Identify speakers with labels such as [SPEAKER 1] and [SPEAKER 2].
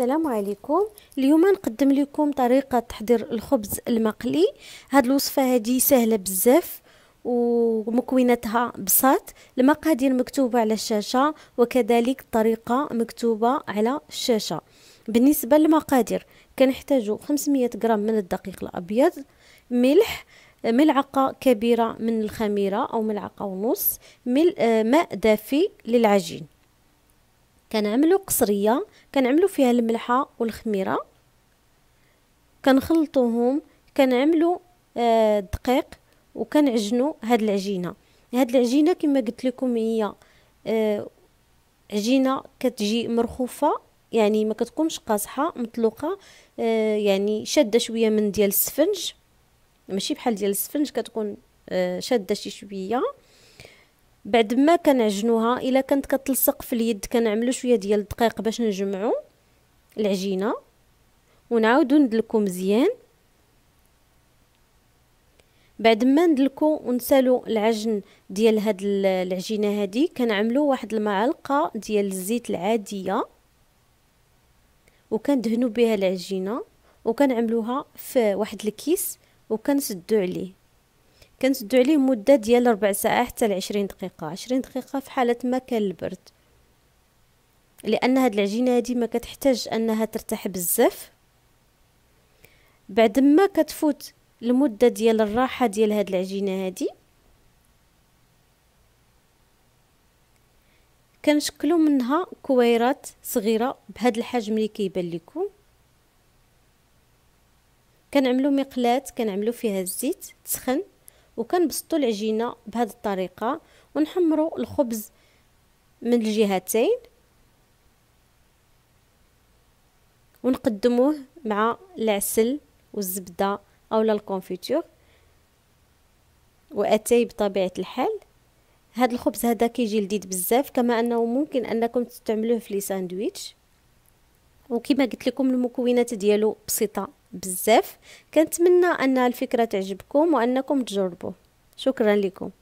[SPEAKER 1] السلام عليكم اليوم نقدم لكم طريقه تحضير الخبز المقلي هاد الوصفه هادي سهله بزاف ومكوناتها بساط المقادير مكتوبه على الشاشه وكذلك الطريقه مكتوبه على الشاشه بالنسبه للمقادير كنحتاجو 500 غرام من الدقيق الابيض ملح ملعقه كبيره من الخميره او ملعقه ونص مل ماء دافي للعجين كنعملو قصريه كنعملو فيها الملحه والخميره كنخلطوهم كنعملو الدقيق آه، وكنعجنو هاد العجينه هاد العجينه كما قلت لكم هي آه، عجينه كتجي مرخوفه يعني ما كتكونش قاصحه مطلوقه آه، يعني شاده شويه من ديال السفنج ماشي بحال ديال السفنج كتكون شاده شي شويه بعد ما كنعجنوها الا كانت كتلصق في اليد كنعملو شويه ديال الدقيق باش نجمعو العجينه ونعاودو ندلكو مزيان بعد ما ندلكو ونسالو العجن ديال هاد العجينه هادي كنعملو واحد المعلقه ديال الزيت العاديه وكندهنو بها العجينه وكنعملوها في واحد الكيس وكنسدو عليه كنسدو عليه مده ديال ربع ساعه حتى ل 20 دقيقه 20 دقيقه في حاله ما كان البرد لان هاد العجينه هادي ما كتحتاج انها ترتاح بزاف بعد ما كتفوت المده ديال الراحه ديال هاد العجينه هادي كنشكلو منها كويرات صغيره بهاد الحجم اللي كيبان لكم كنعملو مقلات كنعملو فيها الزيت تسخن وكنبسطوا العجينه بهذه الطريقه ونحمروا الخبز من الجهتين ونقدموه مع العسل والزبده اولا الكونفيتور واتاي بطبيعه الحال هذا الخبز هذا كيجي لذيذ بزاف كما انه ممكن انكم تستعملوه في لي ساندويتش وكما قلت لكم المكونات ديالو بسيطه بزاف كنتمنى ان الفكره تعجبكم وانكم تجربوا شكرا لكم